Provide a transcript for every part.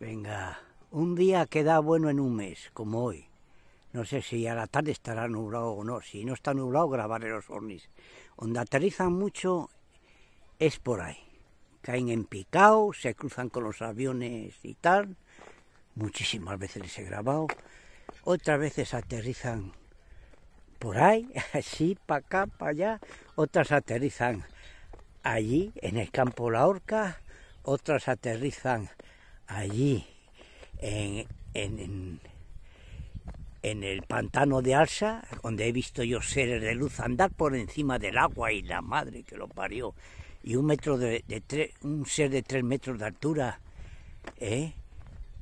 Venga, un día queda bueno en un mes, como hoy. No sé si a la tarde estará nublado o no. Si no está nublado, grabaré los hornis. Donde aterrizan mucho es por ahí. Caen en picado, se cruzan con los aviones y tal. Muchísimas veces les he grabado. Otras veces aterrizan por ahí, así, para acá, para allá. Otras aterrizan allí, en el campo La Horca. Otras aterrizan allí en, el pantano de Alsa, donde he visto yo seres de luz andar por encima del agua y la madre que lo parió, y un, metro de, un ser de tres metros de altura, ¿eh?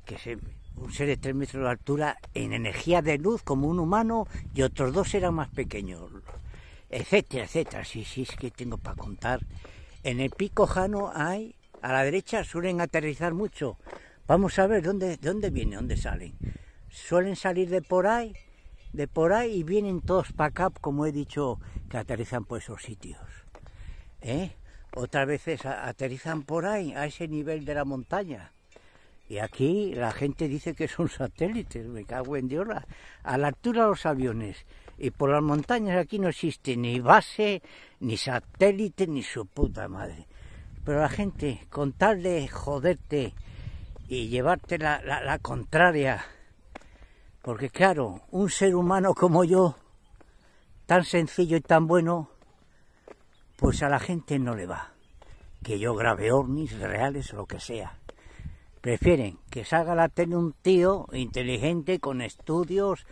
que un ser de tres metros de altura en energía de luz como un humano y otros dos eran más pequeños, etcétera, etcétera. Sí, sí, es que tengo para contar. En el pico Jano hay a la derecha suelen aterrizar mucho. Vamos a ver dónde, dónde vienen, dónde salen. Suelen salir de por ahí, de por ahí y vienen todos para acá, como he dicho, que aterrizan por esos sitios. ¿Eh? Otras veces aterrizan por ahí, a ese nivel de la montaña. Y aquí la gente dice que son satélites, me cago en Dios, a la altura de los aviones. Y por las montañas aquí no existe ni base, ni satélite, ni su puta madre. Pero la gente, contarle, joderte y llevarte la, contraria. Porque claro, un ser humano como yo, tan sencillo y tan bueno, pues a la gente no le va. Que yo grabe hornis, reales, o lo que sea. Prefieren que salga la tele un tío inteligente, con estudios,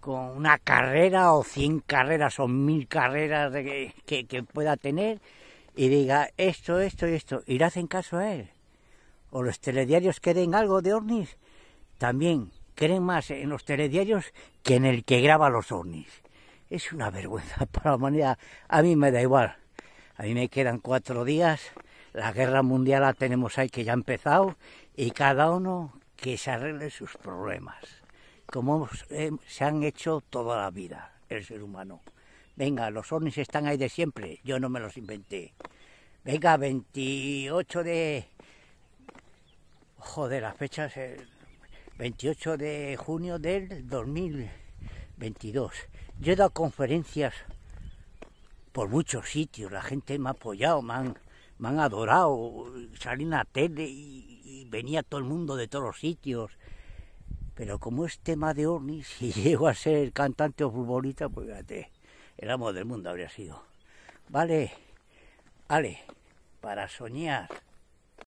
con una carrera o cien carreras o mil carreras que pueda tener y diga esto, esto y esto, y le hacen caso a él. O los telediarios que algo de ovnis, también creen más en los telediarios que en el que graba los ovnis. Es una vergüenza para la humanidad. A mí me da igual. A mí me quedan cuatro días. La guerra mundial la tenemos ahí que ya ha empezado y cada uno que se arregle sus problemas, como eh, se han hecho toda la vida el ser humano. Venga, los ovnis están ahí de siempre, yo no me los inventé. Venga, 28 de... Joder, las fechas... 28 eh, de junio del 2022. Yo he dado conferencias por muchos sitios, la gente me ha apoyado, me han, me han adorado, salí en la tele y, venía todo el mundo de todos los sitios. Pero como es tema de ovnis, si llego a ser cantante o futbolista, pues fíjate el amo del mundo habría sido. Vale, Ale, para soñar.